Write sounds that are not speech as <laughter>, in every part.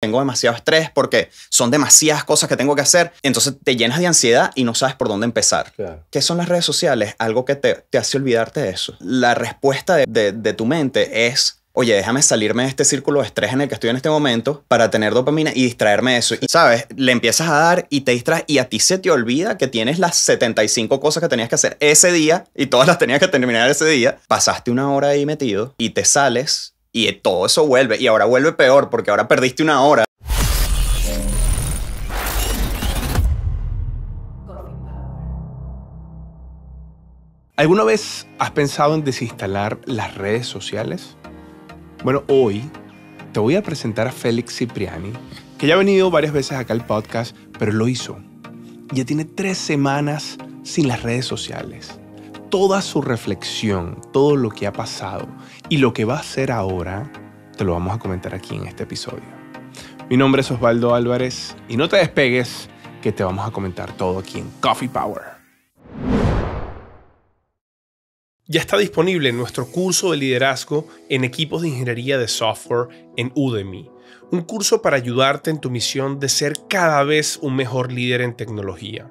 tengo demasiado estrés porque son demasiadas cosas que tengo que hacer. Entonces te llenas de ansiedad y no sabes por dónde empezar. ¿Qué son las redes sociales? Algo que te, te hace olvidarte de eso. La respuesta de, de, de tu mente es oye, déjame salirme de este círculo de estrés en el que estoy en este momento para tener dopamina y distraerme de eso. Y, ¿Sabes? Le empiezas a dar y te distraes y a ti se te olvida que tienes las 75 cosas que tenías que hacer ese día y todas las tenías que terminar ese día. Pasaste una hora ahí metido y te sales y todo eso vuelve. Y ahora vuelve peor porque ahora perdiste una hora. ¿Alguna vez has pensado en desinstalar las redes sociales? Bueno, hoy te voy a presentar a Félix Cipriani, que ya ha venido varias veces acá al podcast, pero lo hizo. Ya tiene tres semanas sin las redes sociales toda su reflexión, todo lo que ha pasado y lo que va a hacer ahora, te lo vamos a comentar aquí en este episodio. Mi nombre es Osvaldo Álvarez y no te despegues que te vamos a comentar todo aquí en Coffee Power. Ya está disponible nuestro curso de liderazgo en equipos de ingeniería de software en Udemy, un curso para ayudarte en tu misión de ser cada vez un mejor líder en tecnología.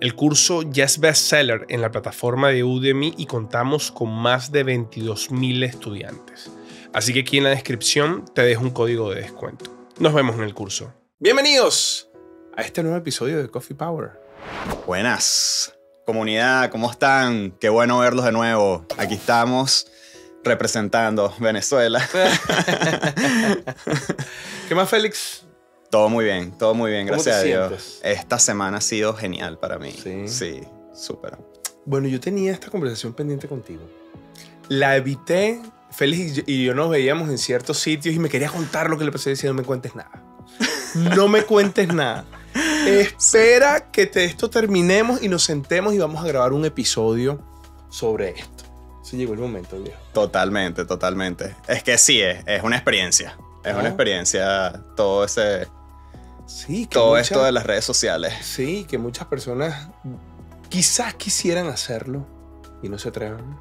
El curso ya es bestseller en la plataforma de Udemy y contamos con más de 22.000 estudiantes. Así que aquí en la descripción te dejo un código de descuento. Nos vemos en el curso. Bienvenidos a este nuevo episodio de Coffee Power. Buenas, comunidad, ¿cómo están? Qué bueno verlos de nuevo. Aquí estamos representando Venezuela. <laughs> ¿Qué más, Félix? Todo muy bien, todo muy bien, gracias a Dios. Esta semana ha sido genial para mí. Sí. Sí, súper. Bueno, yo tenía esta conversación pendiente contigo. La evité, Félix y yo nos veíamos en ciertos sitios y me quería contar lo que le pasé diciendo, no me cuentes nada. No me cuentes nada. <laughs> Espera que esto terminemos y nos sentemos y vamos a grabar un episodio sobre esto. Sí, llegó el momento, viejo. Totalmente, totalmente. Es que sí, es, es una experiencia. Es una experiencia todo ese Sí, todo esto de las redes sociales. Sí, que muchas personas quizás quisieran hacerlo y no se atreven.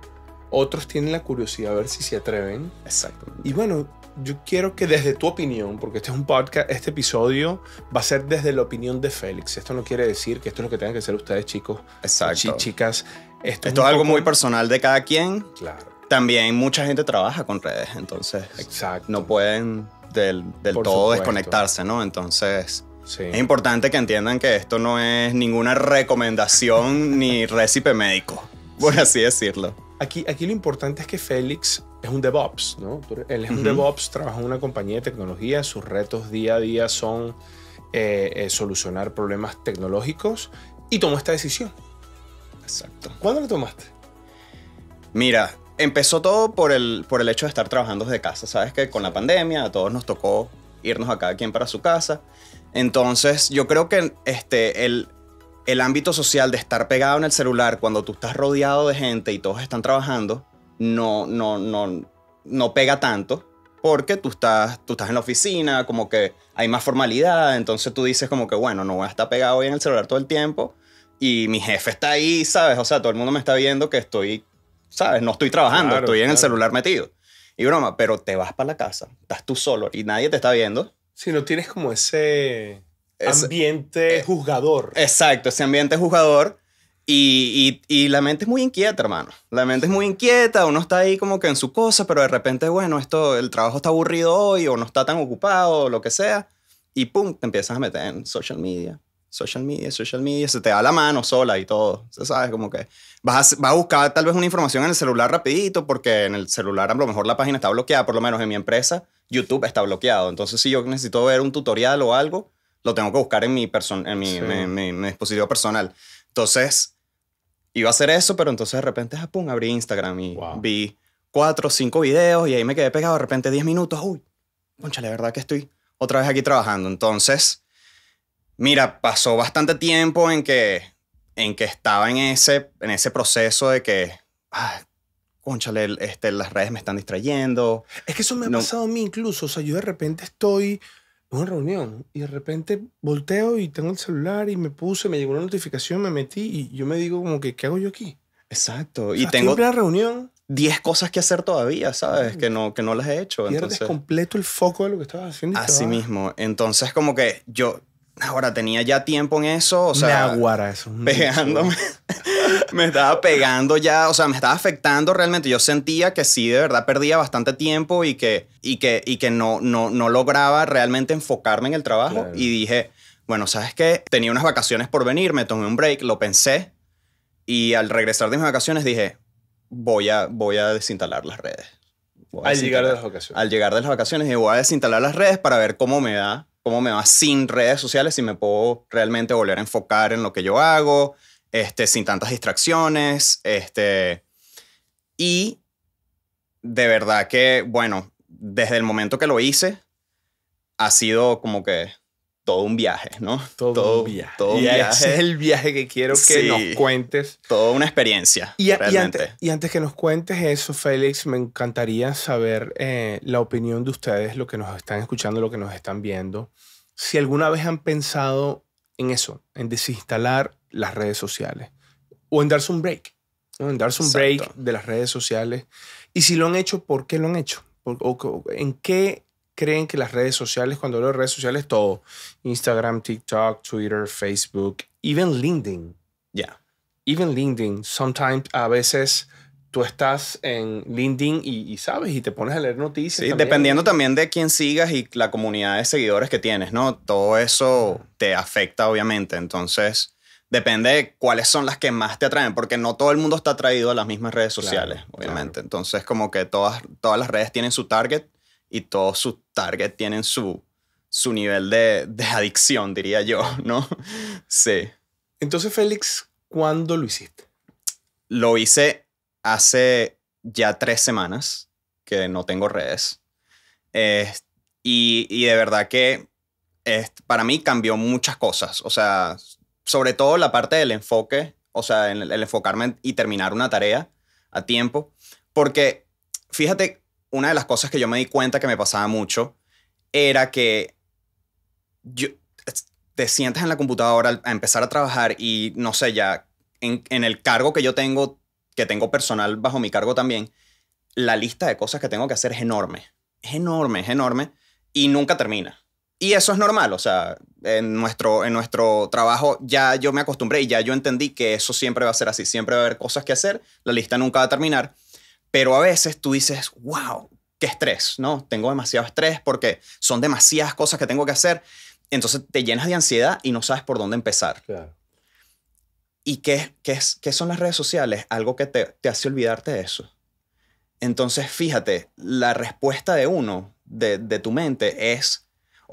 Otros tienen la curiosidad a ver si se atreven. Exacto. Y bueno, yo quiero que desde tu opinión, porque este es un podcast, este episodio va a ser desde la opinión de Félix. Esto no quiere decir que esto es lo que tengan que hacer ustedes, chicos. Exacto. chicas. Esto, es, algo muy personal de cada quien. Claro. También mucha gente trabaja con redes, entonces. Exacto. No pueden del, todo desconectarse, ¿no? Entonces, sí. es importante que entiendan que esto no es ninguna recomendación <laughs> ni récipe médico, por así decirlo. Aquí, aquí lo importante es que Félix es un DevOps, ¿no? Él es un DevOps, trabaja en una compañía de tecnología, sus retos día a día son eh, eh, solucionar problemas tecnológicos y tomó esta decisión. Exacto. ¿Cuándo lo tomaste? Mira, empezó todo por el, por el hecho de estar trabajando desde casa. Sabes que con la pandemia a todos nos tocó irnos a cada quien para su casa. Entonces, yo creo que este, el, el ámbito social de estar pegado en el celular cuando tú estás rodeado de gente y todos están trabajando, no, no, no, no pega tanto porque tú estás, tú estás en la oficina, como que hay más formalidad, entonces tú dices como que, bueno, no voy a estar pegado ahí en el celular todo el tiempo y mi jefe está ahí, ¿sabes? O sea, todo el mundo me está viendo que estoy ¿sabes? No estoy trabajando, estoy en el celular metido. Y broma, pero te vas para la casa, estás tú solo y nadie te está viendo. Si no tienes como ese ambiente eh, juzgador. Exacto, ese ambiente juzgador. Y, la mente es muy inquieta, hermano. La mente es muy inquieta, uno está ahí como que en su cosa, pero de repente, bueno, esto, el trabajo está aburrido hoy o no está tan ocupado o lo que sea. Y pum, te empiezas a meter en social media, social media, social media, se te da la mano sola y todo. ¿Sabes? Como que vas a, a buscar tal vez una información en el celular rapidito porque en el celular a lo mejor la página está bloqueada, por lo menos en mi empresa YouTube está bloqueado. Entonces si yo necesito ver un tutorial o algo, lo tengo que buscar en mi, en mi, mi, mi, dispositivo personal. Entonces iba a hacer eso, pero entonces de repente, ah, pum, abrí Instagram y vi cuatro o cinco videos y ahí me quedé pegado de repente 10 minutos. Uy, ponchale, de verdad que estoy otra vez aquí trabajando. Entonces Mira, pasó bastante tiempo en que, en que estaba en ese, en ese proceso de que, ah, conchale, este, las redes me están distrayendo. Es que eso me ha pasado a mí incluso. O sea, yo de repente estoy en una reunión y de repente volteo y tengo el celular y me puse, me llegó una notificación, me metí y yo me digo como que, ¿qué hago yo aquí? Exacto. y tengo... la reunión. 10 cosas que hacer todavía, ¿sabes? Que no, que no las he hecho. Pierdes entonces, completo el foco de lo que estabas haciendo. Así mismo. Entonces, como que yo, Ahora tenía ya tiempo en eso, o sea, aguara eso. pegándome, <laughs> me estaba pegando ya, o sea, me estaba afectando realmente. Yo sentía que sí, de verdad perdía bastante tiempo y que, y que, y que no, no, lograba realmente enfocarme en el trabajo. Y dije, bueno, ¿sabes qué? Tenía unas vacaciones por venir, me tomé un break, lo pensé y al regresar de mis vacaciones dije, voy a, voy a desinstalar las redes. al llegar de las vacaciones. Al llegar de las vacaciones dije, voy a desinstalar las redes para ver cómo me da cómo me va sin redes sociales, y me puedo realmente volver a enfocar en lo que yo hago, este, sin tantas distracciones, este, y de verdad que, bueno, desde el momento que lo hice, ha sido como que todo un viaje, ¿no? Todo, un viaje. Todo un es el viaje que quiero que nos cuentes. Todo una experiencia. Y, y, antes, que nos cuentes eso, Félix, me encantaría saber eh, la opinión de ustedes, lo que nos están escuchando, lo que nos están viendo. Si alguna vez han pensado en eso, en desinstalar las redes sociales o en darse un break, en darse un break de las redes sociales. Y si lo han hecho, ¿por qué lo han hecho? o, en qué creen que las redes sociales, cuando hablo de redes sociales, todo, Instagram, TikTok, Twitter, Facebook, even LinkedIn, ya, even LinkedIn, sometimes a veces tú estás en LinkedIn y, sabes y te pones a leer noticias. Sí, dependiendo también de quién sigas y la comunidad de seguidores que tienes, ¿no? Todo eso te afecta obviamente, entonces depende de cuáles son las que más te atraen, porque no todo el mundo está atraído a las mismas redes sociales, obviamente. Entonces como que todas, todas las redes tienen su target y todos sus targets tienen su, su nivel de, adicción, diría yo, <laughs> ¿no? Sí. Entonces, Félix, ¿cuándo lo hiciste? Lo hice hace ya tres semanas que no tengo redes. Eh, y, de verdad que eh, para mí cambió muchas cosas. O sea, sobre todo la parte del enfoque, o sea, el, enfocarme y terminar una tarea a tiempo. Porque fíjate una de las cosas que yo me di cuenta que me pasaba mucho era que yo, te sientes en la computadora a empezar a trabajar y no sé, ya en, el cargo que yo tengo, que tengo personal bajo mi cargo también, la lista de cosas que tengo que hacer es enorme, es enorme, es enorme y nunca termina. Y eso es normal, o sea, en nuestro, en nuestro trabajo ya yo me acostumbré y ya yo entendí que eso siempre va a ser así, siempre va a haber cosas que hacer, la lista nunca va a terminar pero a veces tú dices, wow, qué estrés, ¿no? Tengo demasiado estrés porque son demasiadas cosas que tengo que hacer. Entonces te llenas de ansiedad y no sabes por dónde empezar. ¿Y qué, son las redes sociales? Algo que te, hace olvidarte de eso. Entonces, fíjate, la respuesta de uno, de tu mente, es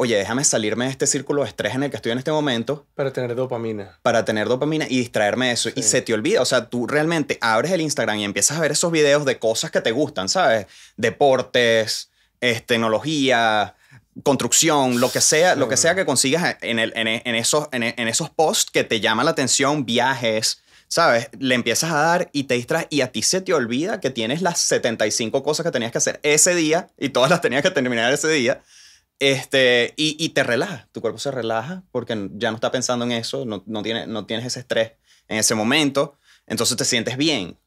oye, déjame salirme de este círculo de estrés en el que estoy en este momento. Para tener dopamina. Para tener dopamina y distraerme de eso. Y se te olvida, o sea, tú realmente abres el Instagram y empiezas a ver esos videos de cosas que te gustan, ¿sabes? Deportes, eh, tecnología, construcción, lo que sea, lo que sea que consigas en, esos, en, esos posts que te llama la atención, viajes. ¿sabes? Le empiezas a dar y te distraes y a ti se te olvida que tienes las 75 cosas que tenías que hacer ese día y todas las tenías que terminar ese día este, y, te relaja, tu cuerpo se relaja porque ya no está pensando en eso, no, tiene, no tienes ese estrés en ese momento, entonces te sientes bien.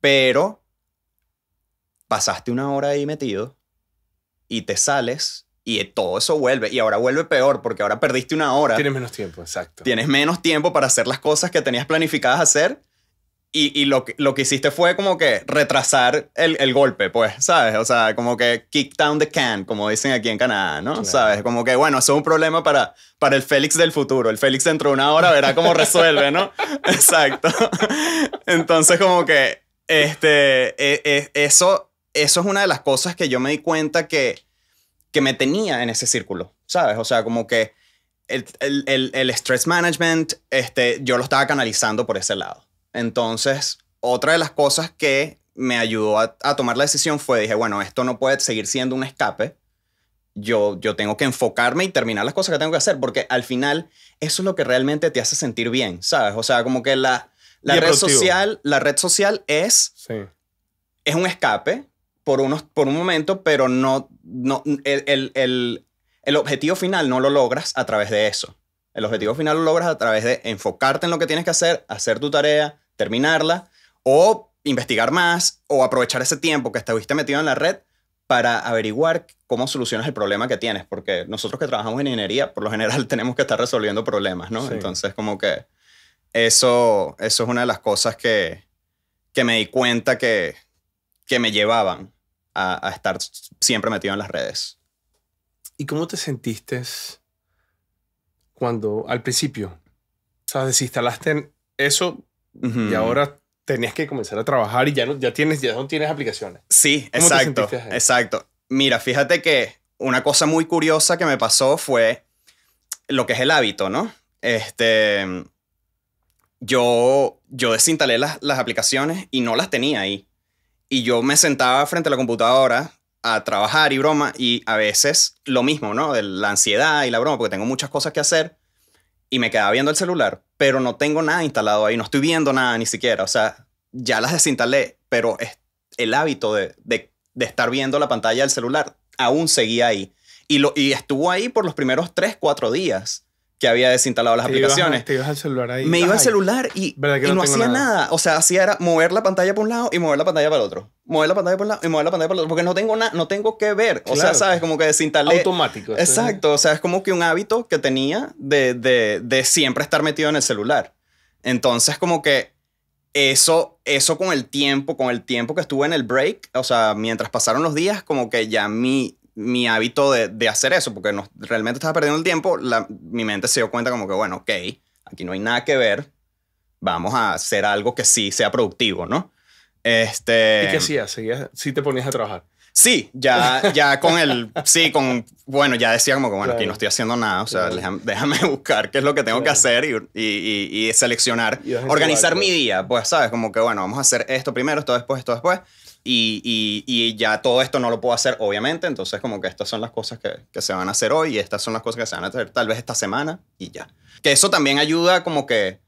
Pero pasaste una hora ahí metido y te sales y todo eso vuelve. Y ahora vuelve peor porque ahora perdiste una hora. Tienes menos tiempo, exacto. Tienes menos tiempo para hacer las cosas que tenías planificadas hacer y, lo, que, lo que hiciste fue como que retrasar el, el, golpe, pues, ¿sabes? O sea, como que kick down the can, como dicen aquí en Canadá, ¿no? ¿Sabes? Como que, bueno, eso es un problema para, para el Félix del futuro. El Félix dentro de una hora verá cómo resuelve, ¿no? <laughs> Exacto. Entonces, como que, este, es, e, eso, eso es una de las cosas que yo me di cuenta que, que me tenía en ese círculo, ¿sabes? O sea, como que el, el, el, el stress management, este, yo lo estaba canalizando por ese lado. Entonces, otra de las cosas que me ayudó a, tomar la decisión fue, dije, bueno, esto no puede seguir siendo un escape. Yo, yo tengo que enfocarme y terminar las cosas que tengo que hacer, porque al final eso es lo que realmente te hace sentir bien, ¿sabes? O sea, como que la, red social, la red social es, es un escape por, unos, por un momento, pero no, el objetivo final no lo logras a través de eso. El objetivo final lo logras a través de enfocarte en lo que tienes que hacer, hacer tu tarea, terminarla o investigar más o aprovechar ese tiempo que estuviste metido en la red para averiguar cómo solucionas el problema que tienes, porque nosotros que trabajamos en ingeniería, por lo general <laughs> tenemos que estar resolviendo problemas, ¿no? Entonces, como que eso, eso es una de las cosas que, que me di cuenta que, que me llevaban a, a, estar siempre metido en las redes. ¿Y cómo te sentiste cuando al principio, o desinstalaste eso y ahora tenías que comenzar a trabajar y ya no, ya tienes, ya no tienes aplicaciones. Sí, exacto, exacto. Mira, fíjate que una cosa muy curiosa que me pasó fue lo que es el hábito, ¿no? Este, yo, yo desinstalé las, las aplicaciones y no las tenía ahí. Y yo me sentaba frente a la computadora a trabajar y broma, y a veces lo mismo, ¿no? La ansiedad y la broma, porque tengo muchas cosas que hacer y me quedaba viendo el celular, pero no tengo nada instalado ahí, no estoy viendo nada ni siquiera, o sea, ya las desinstalé, pero es el hábito de, estar viendo la pantalla del celular aún seguía ahí. Y, lo, y estuvo ahí por los primeros tres, cuatro días que había desinstalado las aplicaciones. te ibas al celular ahí. Me iba al celular y, no, hacía nada? O sea, hacía era mover la pantalla por un lado y mover la pantalla para el otro. Mover la pantalla por un lado y mover la pantalla para el otro. Porque no tengo nada, no tengo que ver. O sea, sabes, como que desinstalé. Automático. Exacto. O sea, es como que un hábito que tenía de, de, de siempre estar metido en el celular. Entonces, como que eso, eso con el tiempo, con el tiempo que estuve en el break, o sea, mientras pasaron los días, como que ya mi mi hábito de, hacer eso, porque no, realmente estaba perdiendo el tiempo, la, mi mente se dio cuenta como que, bueno, ok, aquí no hay nada que ver, vamos a hacer algo que sí sea productivo, ¿no? Este... ¿Y qué hacías? ¿Sí te ponías a trabajar? Sí, ya, ya con el, sí, con, bueno, ya decía como que, bueno, aquí no estoy haciendo nada, o sea, déjame, <laughs> buscar qué es lo que tengo que hacer y, y, y seleccionar, organizar mi día, pues, ¿sabes? Como que, bueno, vamos a hacer esto primero, esto después, esto después. Y, ya todo esto no lo puedo hacer, obviamente. Entonces, como que estas son las cosas que, se van a hacer hoy y estas son las cosas que se van a hacer tal vez esta semana y ya. Que eso también ayuda como que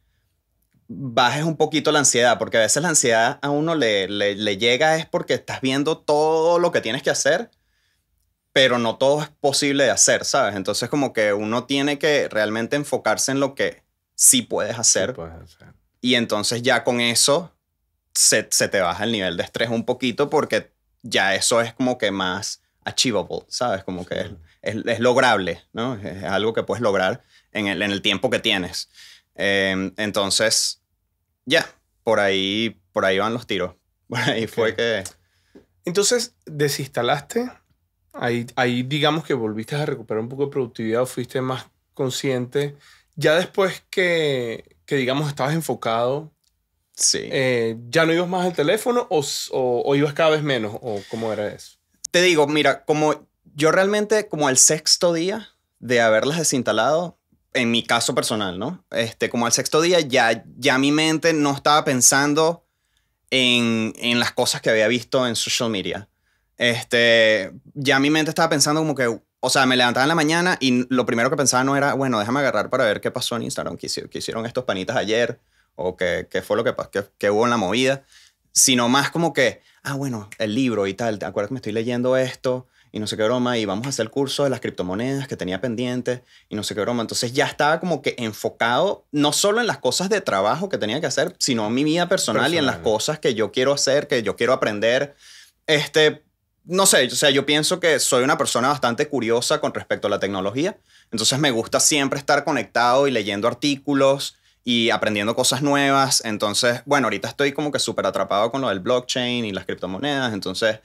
bajes un poquito la ansiedad, porque a veces la ansiedad a uno le, llega es porque estás viendo todo lo que tienes que hacer, pero no todo es posible de hacer, ¿sabes? Entonces, como que uno tiene que realmente enfocarse en lo que Sí puedes hacer. Y entonces ya con eso se, te baja el nivel de estrés un poquito porque ya eso es como que más achievable, ¿sabes? Como que es, lograble, ¿no? Es algo que puedes lograr en el, en el tiempo que tienes. Em, entonces, ya, por, ahí, por ahí van los tiros. <laughs> Por ahí fue que... Entonces, desinstalaste, ahí, ahí digamos que volviste a recuperar un poco de productividad o fuiste más consciente. Ya después que, que digamos, estabas enfocado Sí. Eh, ¿Ya no ibas más al teléfono o, o, o, ibas cada vez menos? ¿O cómo era eso? Te digo, mira, como yo realmente, como al sexto día de haberlas desinstalado, en mi caso personal, ¿no? Este, como al sexto día ya, ya mi mente no estaba pensando en, en las cosas que había visto en social media. Este, ya mi mente estaba pensando como que, o sea, me levantaba en la mañana y lo primero que pensaba no era, bueno, déjame agarrar para ver qué pasó en Instagram, qué, hicieron estos panitas ayer, o qué, fue lo que pasó, qué, hubo en la movida, sino más como que, ah, bueno, el libro y tal, ¿te acuerdas que me estoy leyendo esto? y no sé qué broma, y vamos a hacer el curso de las criptomonedas que tenía pendiente, y no sé qué broma. Entonces ya estaba como que enfocado no solo en las cosas de trabajo que tenía que hacer, sino en mi vida personal, personal. y en las cosas que yo quiero hacer, que yo quiero aprender. Este, no sé, o sea, yo pienso que soy una persona bastante curiosa con respecto a la tecnología, entonces me gusta siempre estar conectado y leyendo artículos y aprendiendo cosas nuevas. Entonces, bueno, ahorita estoy como que súper atrapado con lo del blockchain y las criptomonedas. Entonces,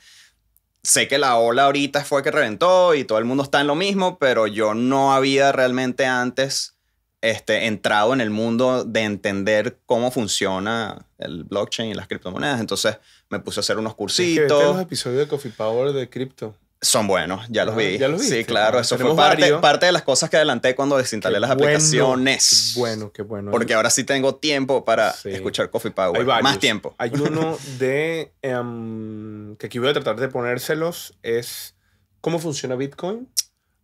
sé que la ola ahorita fue que reventó y todo el mundo está en lo mismo, pero yo no había realmente antes este, entrado en el mundo de entender cómo funciona el blockchain y las criptomonedas. Entonces, me puse a hacer unos cursitos. Es que episodios de Coffee Power de cripto. Son buenos, ya los ah, vi. Sí, claro, ah, eso fue parte, de las cosas que adelanté cuando desinstalé las aplicaciones. Bueno, qué bueno. Porque ahora sí tengo tiempo para escuchar Coffee Power. Más tiempo. Hay uno <laughs> de. Em, que aquí voy a tratar de ponérselos. Es. ¿Cómo funciona Bitcoin?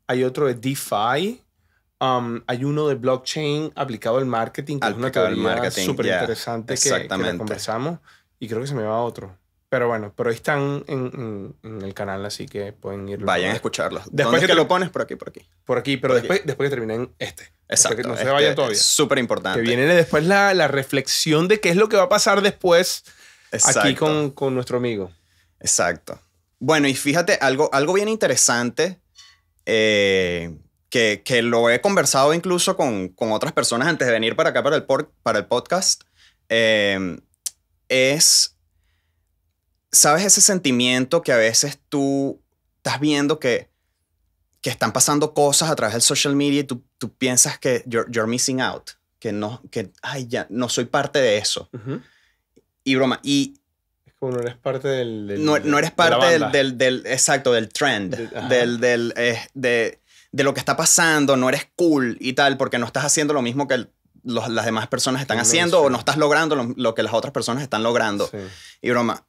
Hay otro de DeFi. hay uno de blockchain aplicado al marketing, que aplicado es súper interesante que, conversamos. Y creo que se me va otro. Pero bueno, pero están en, el canal, así que pueden ir. Vayan a escucharlos. Después que, lo pones por aquí, por aquí. Por aquí, pero después, después que terminen este. Exacto. Que no se vayan este todavía. Súper importante. Que viene después la, la, reflexión de qué es lo que va a pasar después aquí con, con, nuestro amigo. Exacto. Bueno, y fíjate, algo, algo bien interesante eh, que, que, lo he conversado incluso con, con, otras personas antes de venir para acá para el, para el podcast eh, es ¿Sabes ese sentimiento que a veces tú estás viendo que, que están pasando cosas a través del social media y tú, tú piensas que you're, missing out? Que no, que, ya no soy parte de eso. Y broma, y... Es como no eres parte del... no, eres parte del, Exacto, del trend, del... Eh, de, lo que está pasando, no eres cool y tal, porque no estás haciendo lo mismo que las demás personas están haciendo o no estás logrando lo, que las otras personas están logrando. Y broma,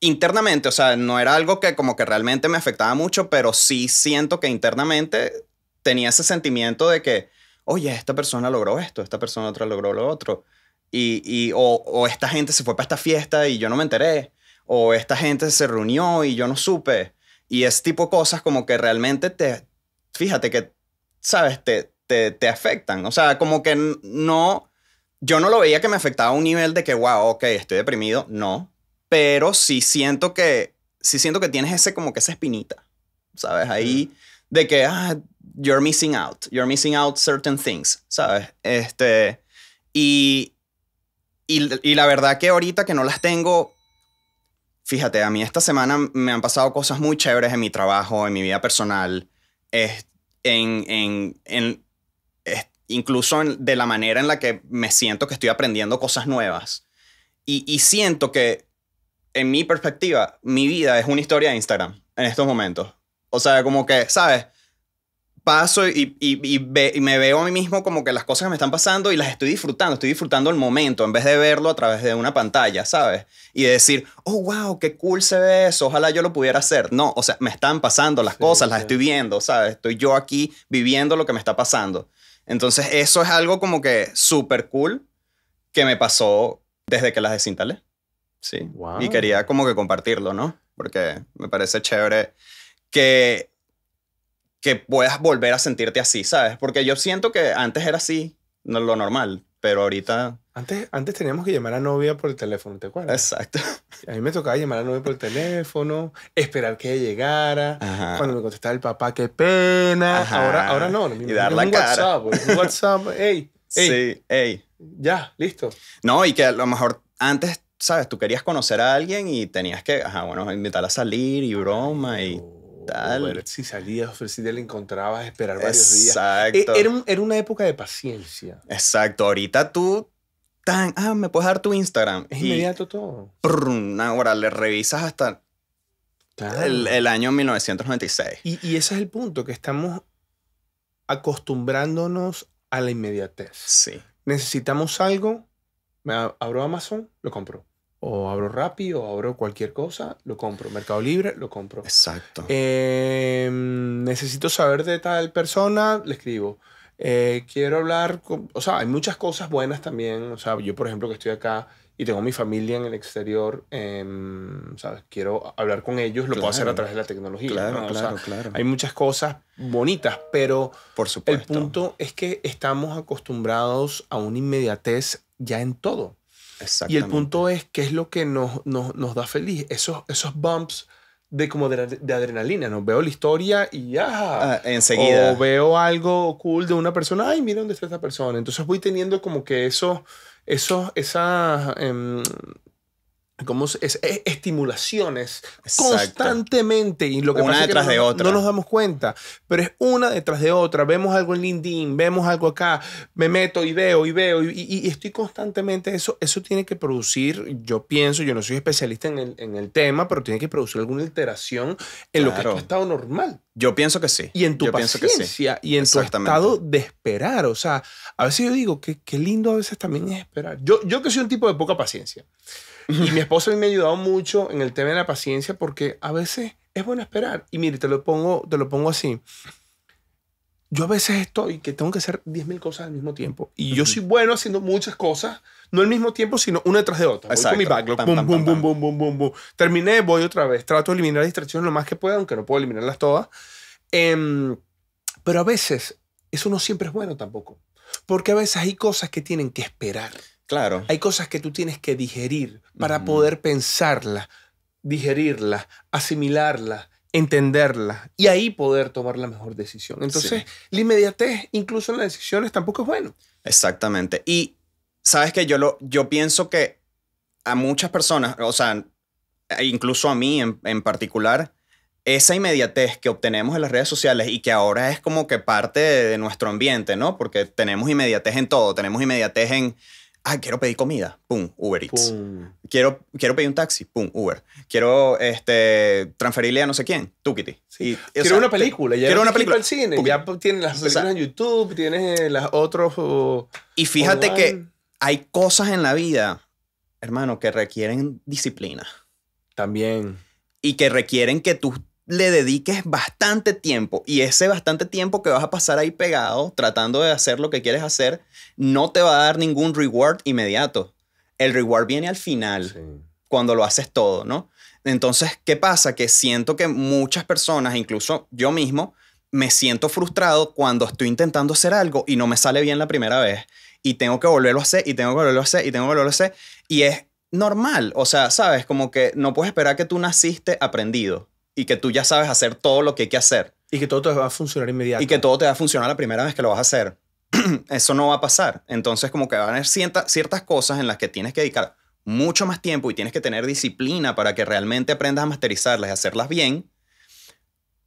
internamente, o sea, no era algo que como que realmente me afectaba mucho, pero sí siento que internamente tenía ese sentimiento de que, oye, esta persona logró esto, esta persona otra logró lo otro, y, o, esta gente se fue para esta fiesta y yo no me enteré, o esta gente se reunió y yo no supe, y ese tipo de cosas como que realmente te, fíjate que, sabes, te, te, te afectan, o sea, como que no... Yo no lo veía que me afectaba a un nivel de que, wow, ok, estoy deprimido. No, pero sí siento que, sí siento que tienes ese como que esa espinita, ¿sabes? Ahí de que, ah, you're missing out, you're missing out certain things, ¿sabes? Este, y, y, la verdad que ahorita que no las tengo, fíjate, a mí esta semana me han pasado cosas muy chéveres en mi trabajo, en mi vida personal, en, en, en incluso de la manera en la que me siento que estoy aprendiendo cosas nuevas. Y, y siento que en mi perspectiva, mi vida es una historia de Instagram en estos momentos. O sea, como que, ¿sabes? Paso y, y, me veo a mí mismo como que las cosas que me están pasando y las estoy disfrutando, estoy disfrutando el momento en vez de verlo a través de una pantalla, ¿sabes? Y de decir, oh, wow, qué cool se ve eso, ojalá yo lo pudiera hacer. No, o sea, me están pasando las cosas, las estoy viendo, ¿sabes? Estoy yo aquí viviendo lo que me está pasando. Entonces, eso es algo como que súper cool que me pasó desde que las desinstalé. Sí. Y quería como que compartirlo, ¿no? Porque me parece chévere que, que puedas volver a sentirte así, ¿sabes? Porque yo siento que antes era así, no lo normal, pero ahorita... Antes, antes teníamos que llamar a novia por el teléfono, ¿te acuerdas? Exacto. <laughs> A mí me tocaba llamar a novia por el teléfono, esperar que llegara, cuando me contestaba el papá, qué pena. Ahora, ahora no, y dar la un WhatsApp, un <laughs> WhatsApp, ey, Sí, ey. Ya, listo. No, y que a lo mejor antes sabes, tú querías conocer a alguien y tenías que, ajá, bueno, invitarla a salir y broma y tal. si salías, si te la encontrabas, esperar varios días. E, era, era una época de paciencia. Exacto. Ahorita tú tan, ah, me puedes dar tu Instagram. Es inmediato todo. ahora le revisas hasta el, año 1996. Y, y ese es el punto, que estamos acostumbrándonos a la inmediatez. Sí. Necesitamos algo, me abro Amazon, lo compro o abro rápido o abro cualquier cosa, lo compro. Mercado Libre, lo compro. Exacto. Em, necesito saber de tal persona, le escribo. Eh, quiero hablar, con, o sea, hay muchas cosas buenas también. O sea, yo por ejemplo que estoy acá y tengo mi familia en el exterior, em, quiero hablar con ellos, lo puedo hacer a través de la tecnología. Claro, claro, claro. Hay muchas cosas bonitas, pero por supuesto. el punto es que estamos acostumbrados a una inmediatez ya en todo. Y el punto es qué es lo que nos, nos, da feliz, esos, esos bumps de como de, adrenalina, ¿no? Veo la historia y ya. Ah, enseguida. O veo algo cool de una persona, ay, mira dónde está esta persona. Entonces voy teniendo como que eso, eso, esa, em, como es, estimulaciones constantemente y lo que una detrás no, de otra no nos damos cuenta pero es una detrás de otra vemos algo en LinkedIn vemos algo acá me meto y veo y veo y, estoy constantemente eso eso tiene que producir yo pienso yo no soy especialista en el, en el tema pero tiene que producir alguna alteración en lo que es tu estado normal yo pienso que sí y en tu paciencia y en tu estado de esperar o sea a veces yo digo que qué lindo a veces también es esperar yo yo que soy un tipo de poca paciencia y mi esposa me ha ayudado mucho en el tema de la paciencia porque a veces es bueno esperar. Y mire, te lo pongo, te lo pongo así. Yo a veces estoy que tengo que hacer 10.000 cosas al mismo tiempo. Y yo soy bueno haciendo muchas cosas, no al mismo tiempo, sino una detrás de otra. con mi backlog. Terminé, voy otra vez. Trato de eliminar distracciones lo más que pueda, aunque no puedo eliminarlas todas. Em, pero a veces eso no siempre es bueno tampoco. Porque a veces hay cosas que tienen que esperar. Claro. Hay cosas que tú tienes que digerir para poder pensarla, digerirla, asimilarla, entenderla y ahí poder tomar la mejor decisión. Entonces, la inmediatez, incluso en las decisiones, tampoco es bueno. Exactamente. Y sabes que yo, lo, yo pienso que a muchas personas, o sea, e incluso a mí en, particular, esa inmediatez que obtenemos en las redes sociales y que ahora es como que parte de, de, nuestro ambiente, ¿no? Porque tenemos inmediatez en todo, tenemos inmediatez en ah, quiero pedir comida, pum, Uber Eats. Quiero, quiero pedir un taxi, pum, Uber. Quiero este, transferirle a no sé quién, Tukiti. Sí. Quiero una película, quiero una película al cine, ya tienes las películas en YouTube, tienes eh, las otros. Uh, y fíjate que hay cosas en la vida, hermano, que requieren disciplina. También. Y que requieren que tú le dediques bastante tiempo y ese bastante tiempo que vas a pasar ahí pegado tratando de hacer lo que quieres hacer, no te va a dar ningún reward inmediato. El reward viene al final, cuando lo haces todo, ¿no? Entonces, ¿qué pasa? Que siento que muchas personas, incluso yo mismo, me siento frustrado cuando estoy intentando hacer algo y no me sale bien la primera vez. Y tengo que volverlo a hacer, y tengo que volverlo a hacer, y tengo que volverlo a hacer. Y es normal, o sea, sabes, como que no puedes esperar que tú naciste aprendido y que tú ya sabes hacer todo lo que hay que hacer. Y que todo te va a funcionar inmediatamente. Y que todo te va a funcionar la primera vez que lo vas a hacer. <clears throat> Eso no va a pasar. Entonces, como que van a haber ciertas cosas en las que tienes que dedicar mucho más tiempo y tienes que tener disciplina para que realmente aprendas a masterizarlas y hacerlas bien.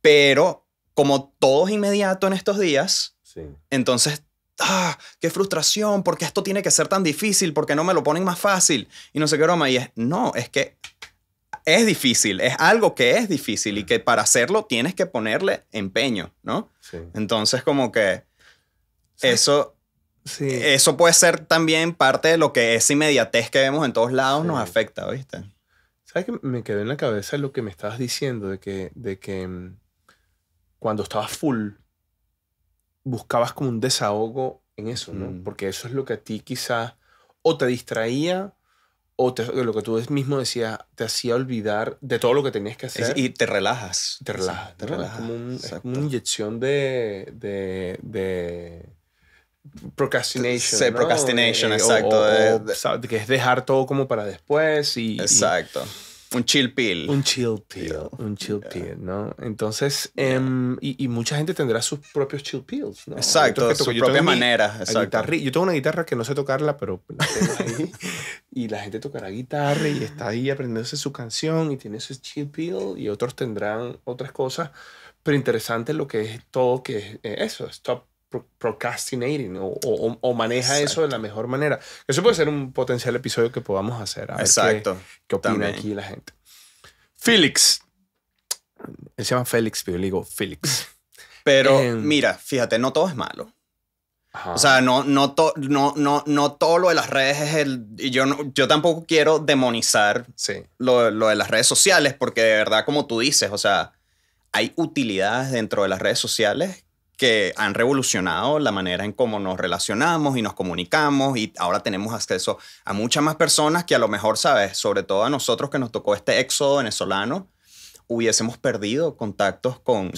Pero como todo es inmediato en estos días, entonces, ah, qué frustración, porque esto tiene que ser tan difícil, porque no me lo ponen más fácil y no sé qué broma. Y es, no, es que es difícil, es algo que es difícil y que para hacerlo tienes que ponerle empeño, ¿no? Sí. Entonces como que eso... Sí. Eso puede ser también parte de lo que esa inmediatez que vemos en todos lados nos afecta, ¿viste? ¿Sabes que me quedó en la cabeza lo que me estabas diciendo de que, de que mm, cuando estabas full buscabas como un desahogo en eso, ¿no? Mm. Porque eso es lo que a ti quizás o te distraía o lo que tú mismo decías, te hacía olvidar de todo lo que tenías que hacer. y te relajas. Te relajas. es, como una inyección de, de, procrastination. Sí, procrastination, eh, eh, exacto. que es dejar todo como para después. Y, exacto. Un chill pill. Un chill pill. Un chill pill, ¿no? Entonces, em, y, mucha gente tendrá sus propios chill pills, ¿no? Exacto, su propia manera. Yo tengo una guitarra que no sé tocarla, pero la tengo ahí. <laughs> y la gente tocará guitarra y está ahí aprendiéndose su canción y tiene su chill pill y otros tendrán otras cosas. Pero interesante lo que es todo, que es eh, eso, stop procrastinating o, maneja eso de la mejor manera. Eso puede ser un potencial episodio que podamos hacer. A ver Qué, opina aquí la gente. Félix. Él se llama Félix, pero yo digo Félix. <laughs> Pero em, mira, fíjate, no todo es malo. O sea, no, no, no, no, no todo lo de las redes es el... Y yo, yo tampoco quiero demonizar lo, lo de las redes sociales, porque de verdad, como tú dices, o sea, hay utilidades dentro de las redes sociales que han revolucionado la manera en cómo nos relacionamos y nos comunicamos y ahora tenemos acceso a muchas más personas que a lo mejor, ¿sabes? Sobre todo a nosotros que nos tocó este éxodo venezolano, hubiésemos perdido contactos con,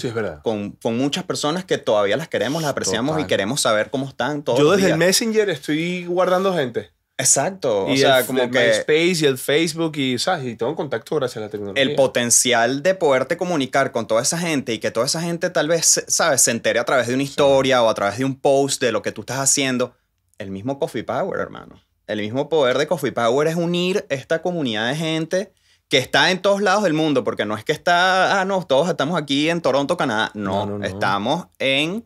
con, con, muchas personas que todavía las queremos, las apreciamos y queremos saber cómo están todos. Yo desde el Messenger estoy guardando gente. Exacto. Y o sea, como que. MySpace y el Facebook y, ¿sabes? Y todo en contacto gracias a la tecnología. El potencial de poderte comunicar con toda esa gente y que toda esa gente tal vez, ¿sabes?, se entere a través de una historia o a través de un post de lo que tú estás haciendo. El mismo Coffee Power, hermano. El mismo poder de Coffee Power es unir esta comunidad de gente que está en todos lados del mundo, porque no es que está, ah, no, todos estamos aquí en Toronto, Canadá. no. estamos en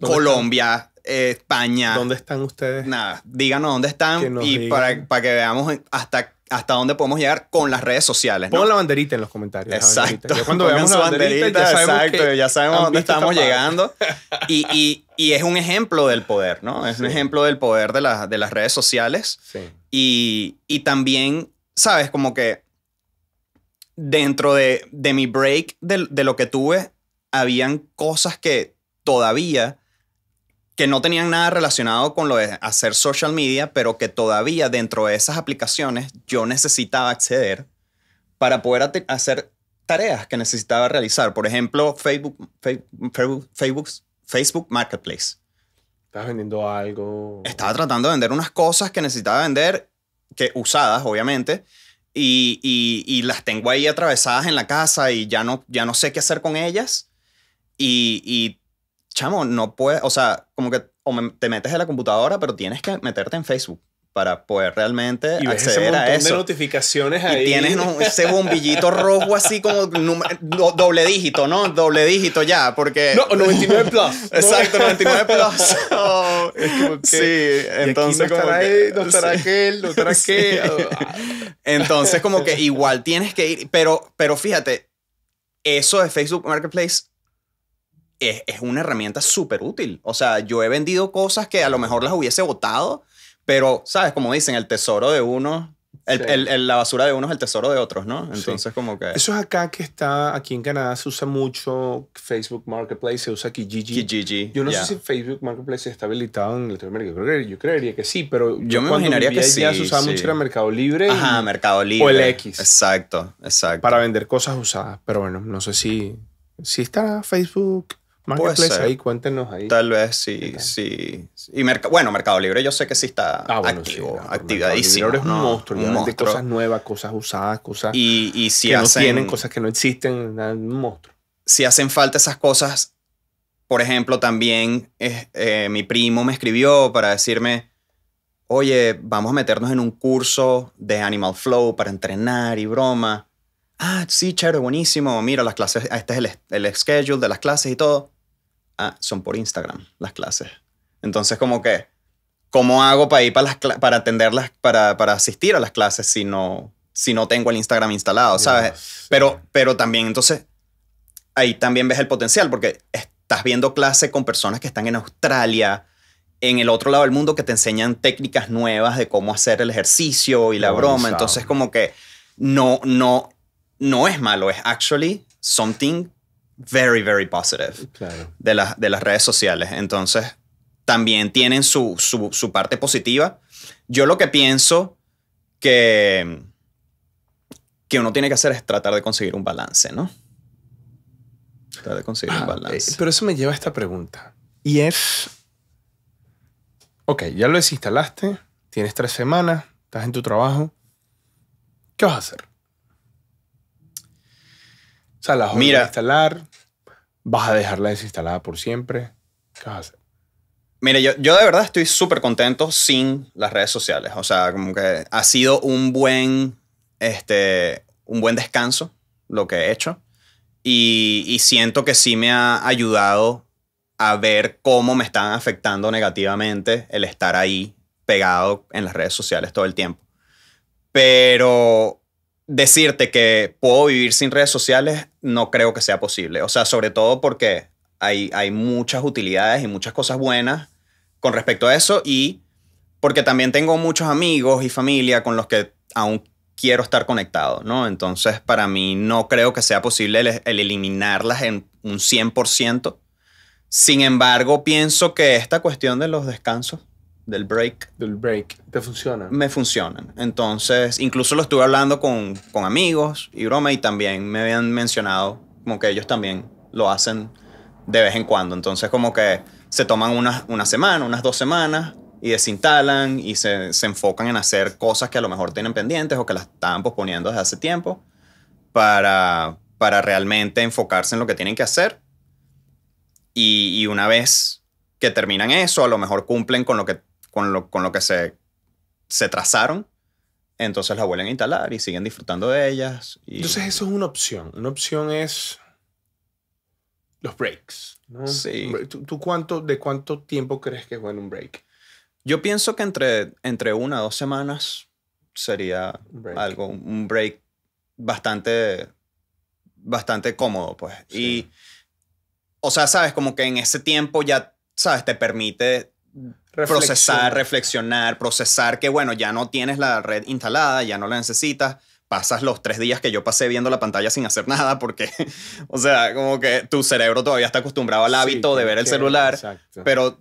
Colombia, España. ¿Dónde están ustedes? Nada, díganos dónde están y para, para, que veamos hasta, hasta dónde podemos llegar con las redes sociales. ¿no? Pon la banderita en los comentarios. Exacto. cuando veamos la banderita, ya sabemos, exacto, ya sabemos dónde estamos llegando. <laughs> Y, es un ejemplo del poder, ¿no? Es un ejemplo del poder de, de las redes sociales. Sí. Y, también, ¿sabes? Como que dentro de, mi break de, de lo que tuve, habían cosas que todavía que no tenían nada relacionado con lo de hacer social media, pero que todavía dentro de esas aplicaciones yo necesitaba acceder para poder hacer tareas que necesitaba realizar. Por ejemplo, Facebook, Facebook, Facebook, Facebook Marketplace. Estás vendiendo algo. Estaba tratando de vender unas cosas que necesitaba vender, que usadas, obviamente, y, las tengo ahí atravesadas en la casa y ya no, ya no sé qué hacer con ellas. Y, y chamo, no puedes, o sea, como que te metes en la computadora, pero tienes que meterte en Facebook para poder realmente y ves acceder ese montón a eso. de notificaciones ahí. Y tienes ese bombillito rojo así como doble dígito, ¿no? Doble dígito ya, porque... No, 99 plus. <laughs> Exacto, 99 plus. <laughs> <laughs> Oh. es que, sí, entonces como que, no estará aquel, no estará sí. Ah. entonces como que igual tienes que ir, pero, pero fíjate, eso de Facebook Marketplace es, es una herramienta súper útil. O sea, yo he vendido cosas que a lo mejor las hubiese votado, pero, ¿sabes? Como dicen, el tesoro de uno el, el, la basura de uno es el tesoro de otros, ¿no? Entonces, como que. Eso es acá que está, aquí en Canadá se usa mucho Facebook Marketplace, se usa Kijiji. Yo no sé si Facebook Marketplace está habilitado en Latinoamérica. Yo, yo creería que sí, pero yo, yo me imaginaría que sí. se usaba mucho el Mercado Libre. Ajá, Mercado Libre. O el X. Exacto, exacto. Para vender cosas usadas. Pero bueno, no sé si. Si está Facebook Puede ser. ahí, cuéntenos ahí. Tal vez sí, sí. Y bueno, Mercado Libre yo sé que sí está ah, activo, activadísimo. Mercado Libre es un monstruo, un monstruo. de cosas nuevas, cosas usadas, cosas y, y si que hacen, no tienen, cosas que no existen, un monstruo. Si hacen falta esas cosas, por ejemplo, también es eh, mi primo me escribió para decirme, oye, vamos a meternos en un curso de Animal Flow para entrenar y broma ah, sí, chévere, buenísimo, mira las clases, ah, este es el, schedule de las clases y todo. Ah, son por Instagram las clases. Entonces, como que, ¿cómo hago para ir para, las para atenderlas, para, asistir a las clases si no, si no tengo el Instagram instalado, ¿sabes? Pero, pero también, entonces, ahí también ves el potencial, porque estás viendo clases con personas que están en Australia, en el otro lado del mundo, que te enseñan técnicas nuevas de cómo hacer el ejercicio y la broma. Entonces, como que no, no, no es malo, es actually something very, very positive de, de las redes sociales. Entonces, también tienen su, parte positiva. Yo lo que pienso que, que uno tiene que hacer es tratar de conseguir un balance, ¿no? Tratar de conseguir un ah, balance. Eh, pero eso me lleva a esta pregunta. Y es, ok, ya lo desinstalaste, tienes tres semanas, estás en tu trabajo, ¿qué vas a hacer? O sea, la vas a instalar, vas a dejarla desinstalada por siempre. ¿Qué vas a hacer? Mira, yo, yo de verdad estoy súper contento sin las redes sociales. O sea, como que ha sido un buen, este, un buen descanso lo que he hecho. Y, y siento que sí me ha ayudado a ver cómo me están afectando negativamente el estar ahí pegado en las redes sociales todo el tiempo. Pero decirte que puedo vivir sin redes sociales no creo que sea posible. O sea, sobre todo porque hay, hay muchas utilidades y muchas cosas buenas con respecto a eso y porque también tengo muchos amigos y familia con los que aún quiero estar conectado, ¿no? Entonces, para mí no creo que sea posible el eliminarlas en un 100%. Sin embargo, pienso que esta cuestión de los descansos del break. Del break. ¿Te funcionan? Me funcionan. Entonces, incluso lo estuve hablando con, amigos y broma, y también me habían mencionado como que ellos también lo hacen de vez en cuando. Entonces, como que se toman una semana, unas dos semanas, y desinstalan y se, enfocan en hacer cosas que a lo mejor tienen pendientes o que las estaban posponiendo desde hace tiempo para, para realmente enfocarse en lo que tienen que hacer. y una vez que terminan eso, a lo mejor cumplen con lo que con lo, que se, se trazaron, entonces la vuelven a instalar y siguen disfrutando de ellas. Y... Entonces eso es una opción. Una opción es los breaks. ¿no? Sí. ¿Tú, cuánto, de cuánto tiempo crees que es bueno un break? Yo pienso que entre, entre una o dos semanas sería algo, un break bastante, bastante cómodo, pues. Y, o sea, sabes, como que en ese tiempo ya, sabes, te permite procesar, reflexionar, procesar que, bueno, ya no tienes la red instalada, ya no la necesitas. Pasas los tres días que yo pasé viendo la pantalla sin hacer <laughs> nada porque, o sea, como que tu cerebro todavía está acostumbrado al hábito de ver el celular, pero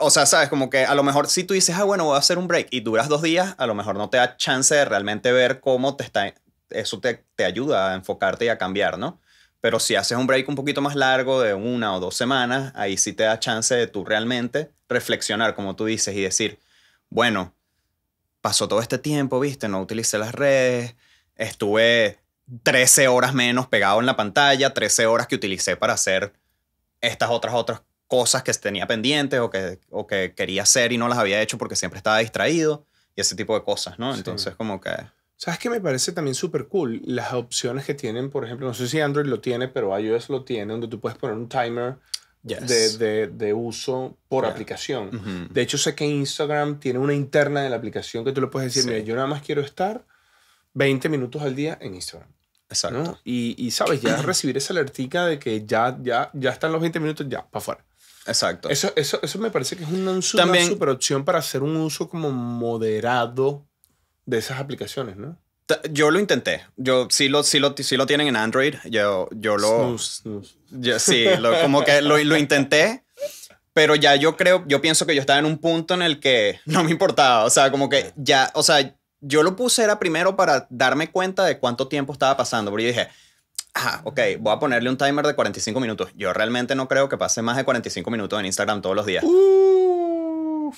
o sea, sabes, como que a lo mejor si tú dices, ah, bueno, voy a hacer un break y duras dos días, a lo mejor no te da chance de realmente ver cómo te está, eso te, te ayuda a enfocarte y a cambiar, ¿no? Pero si haces un break un poquito más largo de una o dos semanas, ahí sí te da chance de tú realmente reflexionar, como tú dices, y decir, bueno, pasó todo este tiempo, viste, no utilicé las redes, estuve 13 horas menos pegado en la pantalla, 13 horas que utilicé para hacer estas otras otras cosas que tenía pendientes o que, o que quería hacer y no las había hecho porque siempre estaba distraído y ese tipo de cosas, ¿no? Entonces como que... ¿Sabes qué me parece también súper cool? Las opciones que tienen, por ejemplo, no sé si Android lo tiene, pero iOS lo tiene, donde tú puedes poner un timer de, de, uso por aplicación. De hecho, sé que Instagram tiene una interna de la aplicación que tú le puedes decir, mira, yo nada más quiero estar 20 minutos al día en Instagram. Exacto. Y, y, sabes, ya <clears throat> recibir esa alertica de que ya, ya, ya están los 20 minutos, ya, para afuera. Exacto. Eso, eso, eso me parece que es una, una super opción para hacer un uso como moderado de esas aplicaciones, ¿no? Yo lo intenté. Yo sí lo, sí lo, sí lo tienen en Android. Yo, yo lo. sí, como que lo, intenté. Pero ya yo creo, yo pienso que yo estaba en un punto en el que no me importaba. O sea, como que ya, o sea, yo lo puse era primero para darme cuenta de cuánto tiempo estaba pasando. Porque yo dije, ah, ok, voy a ponerle un timer de 45 minutos. Yo realmente no creo que pase más de 45 minutos en Instagram todos los días. Yo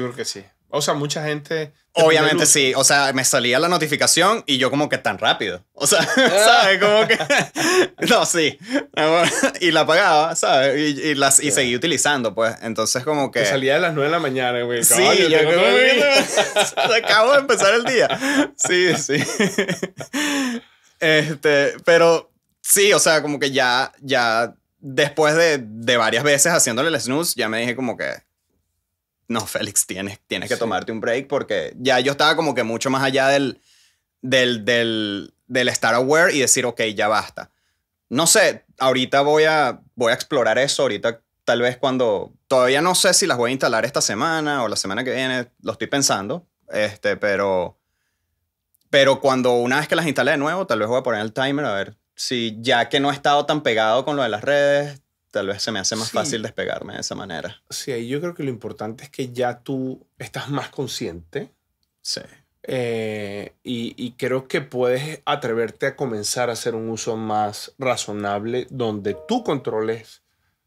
creo que sí. O sea, mucha gente... Obviamente sí, o sea, me salía la notificación y yo como que tan rápido, o sea, <laughs> ¿sabes? Como que... <laughs> No, sí. Y la apagaba, ¿sabes? Y, las, seguí utilizando, pues. Entonces como que... salía a las 9 de la mañana, güey. Sí, yo <laughs> Acabo de empezar el día. Sí, sí. Este, pero sí, o sea, como que ya, ya después de, de varias veces haciéndole el snooze, ya me dije como que no, Félix, tienes, tienes que tomarte un break porque ya yo estaba como que mucho más allá del, del, del, estar aware y decir, ok, ya basta. No sé, ahorita voy a, voy a explorar eso, ahorita tal vez cuando, todavía no sé si las voy a instalar esta semana o la semana que viene, lo estoy pensando, este, pero, pero cuando una vez que las instale de nuevo, tal vez voy a poner el timer a ver si ya que no he estado tan pegado con lo de las redes, tal vez se me hace más fácil despegarme de esa manera. Sí, ahí yo creo que lo importante es que ya tú estás más consciente. Sí. Eh, y, creo que puedes atreverte a comenzar a hacer un uso más razonable donde tú controles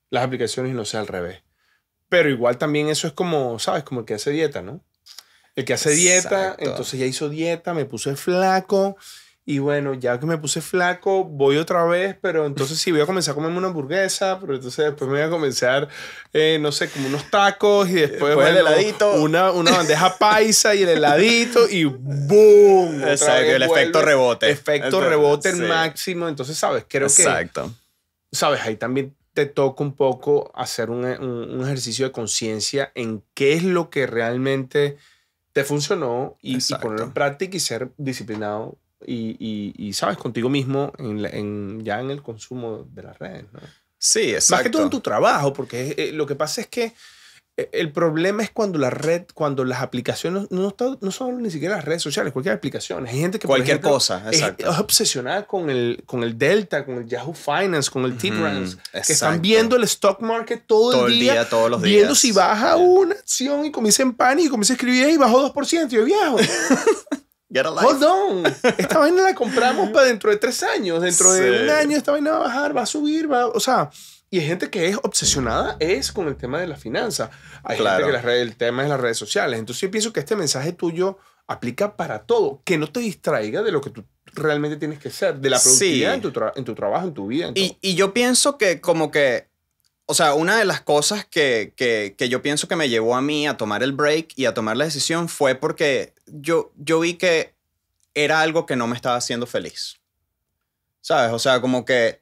las aplicaciones y no sea al revés. Pero igual también eso es como, ¿sabes? Como el que hace dieta, ¿no? El que hace dieta, entonces ya hizo dieta, me puse flaco y bueno, ya que me puse flaco, voy otra vez, pero entonces sí voy a comenzar a comerme una hamburguesa, pero entonces después me voy a comenzar, eh, no sé, como unos tacos y eh, después, voy pues heladito. Una, una, bandeja <laughs> paisa y el heladito y ¡boom! el efecto rebote. Efecto rebote máximo. Entonces, ¿sabes? Creo que. Exacto. ¿Sabes? Ahí también te toca un poco hacer un, un, ejercicio de conciencia en qué es lo que realmente te funcionó y, y ponerlo en práctica y ser disciplinado y, y, sabes, contigo mismo en, ya en el consumo de las redes. ¿no? Sí, exacto. Más que todo en tu trabajo, porque eh, lo que pasa es que eh, el problema es cuando la red, cuando las aplicaciones, no, no, no son ni siquiera las redes sociales, cualquier aplicación. Hay gente que. Cualquier cosa, exacto. Es, obsesionada con el, con el Delta, con el Yahoo Finance, con el T-Brands, que están viendo el stock market todo, el, día, el día, todos los días. Viendo si baja una acción y comienza en pánico y comienza a escribir, y bajó 2%, yo viajo. <laughs> Hold on. Esta vaina la compramos para dentro de tres años. Dentro de un año esta vaina va a bajar, va a subir, va. O sea, y hay gente que es obsesionada es con el tema de la finanzas. Hay gente que el tema es las redes sociales. Entonces yo pienso que este mensaje tuyo aplica para todo. Que no te distraiga de lo que tú realmente tienes que ser, de la productividad en, tu trabajo, en tu vida. y, y yo pienso que como que o sea, una de las cosas que, yo pienso que me llevó a mí a tomar el break y a tomar la decisión fue porque yo, yo vi que era algo que no me estaba haciendo feliz. ¿Sabes? O sea, como que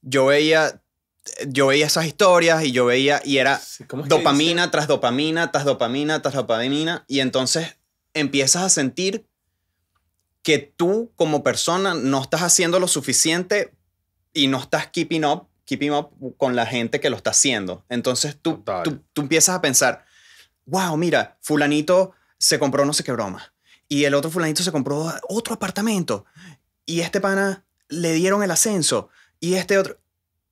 yo veía, yo veía esas historias y yo veía, y era dopamina tras dopamina, tras dopamina, tras dopamina, y entonces empiezas a sentir que tú como persona no estás haciendo lo suficiente y no estás keeping up keeping up con la gente que lo está haciendo. Entonces tú, tú, tú, empiezas a pensar, wow, mira, fulanito se compró no sé qué broma. Y el otro fulanito se compró otro apartamento. Y este pana le dieron el ascenso. Y este otro...